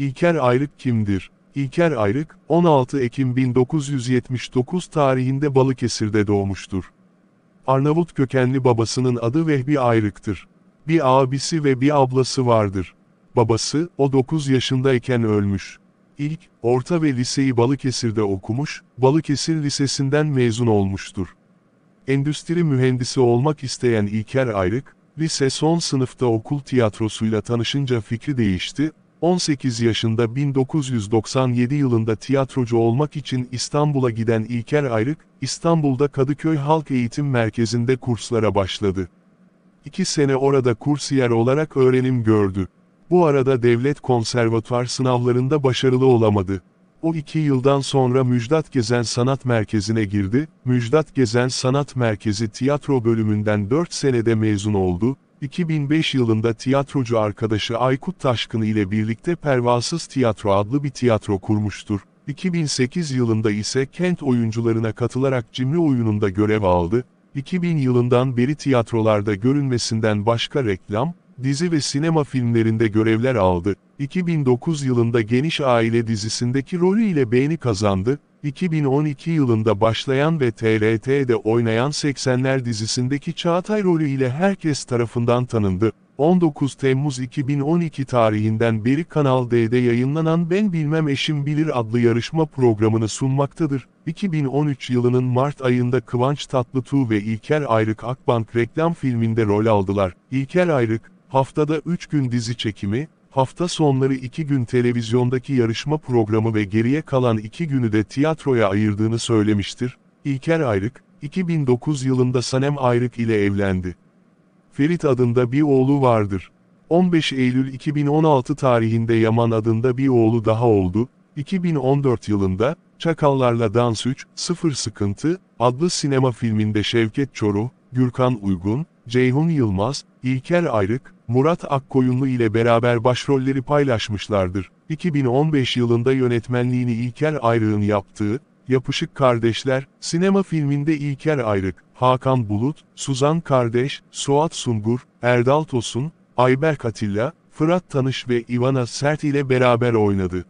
İlker Ayrık kimdir? İlker Ayrık, 16 Ekim 1979 tarihinde Balıkesir'de doğmuştur. Arnavut kökenli babasının adı Vehbi Ayrık'tır. Bir abisi ve bir ablası vardır. Babası, o 9 yaşındayken ölmüş. İlk, orta ve liseyi Balıkesir'de okumuş, Balıkesir Lisesi'nden mezun olmuştur. Endüstri mühendisi olmak isteyen İlker Ayrık, lise son sınıfta okul tiyatrosuyla tanışınca fikri değişti, 18 yaşında 1997 yılında tiyatrocu olmak için İstanbul'a giden İlker Ayrık, İstanbul'da Kadıköy Halk Eğitim Merkezi'nde kurslara başladı. İki sene orada kursiyer olarak öğrenim gördü. Bu arada devlet konservatuar sınavlarında başarılı olamadı. O iki yıldan sonra Müjdat Gezen Sanat Merkezi'ne girdi, Müjdat Gezen Sanat Merkezi tiyatro bölümünden 4 senede mezun oldu, 2005 yılında tiyatrocu arkadaşı Aykut Taşkın ile birlikte Pervasız Tiyatro adlı bir tiyatro kurmuştur. 2008 yılında ise kent oyuncularına katılarak Cimri oyununda görev aldı. 2000 yılından beri tiyatrolarda görünmesinden başka reklam, dizi ve sinema filmlerinde görevler aldı. 2009 yılında Geniş Aile dizisindeki rolü ile beğeni kazandı. 2012 yılında başlayan ve TRT'de oynayan 80'ler dizisindeki Çağatay rolü ile herkes tarafından tanındı. 19 Temmuz 2012 tarihinden beri Kanal D'de yayınlanan Ben Bilmem Eşim Bilir adlı yarışma programını sunmaktadır. 2013 yılının Mart ayında Kıvanç Tatlıtuğ ve İlker Ayrık Akbank reklam filminde rol aldılar. İlker Ayrık, haftada 3 gün dizi çekimi, Hafta sonları iki gün televizyondaki yarışma programı ve geriye kalan iki günü de tiyatroya ayırdığını söylemiştir. İlker Ayrık, 2009 yılında Sanem Ayrık ile evlendi. Ferit adında bir oğlu vardır. 15 Eylül 2016 tarihinde Yaman adında bir oğlu daha oldu. 2014 yılında, Çakallarla Dans 3, Sıfır Sıkıntı, adlı sinema filminde Şevket Çoruh, Gürkan Uygun, Ceyhun Yılmaz, İlker Ayrık, Murat Akkoyunlu ile beraber başrolleri paylaşmışlardır. 2015 yılında yönetmenliğini İlker Ayrık'ın yaptığı, Yapışık Kardeşler, sinema filminde İlker Ayrık, Hakan Bulut, Suzan Kardeş, Suat Sungur, Erdal Tosun, Ayberk Atilla, Fırat Tanış ve Ivana Sert ile beraber oynadı.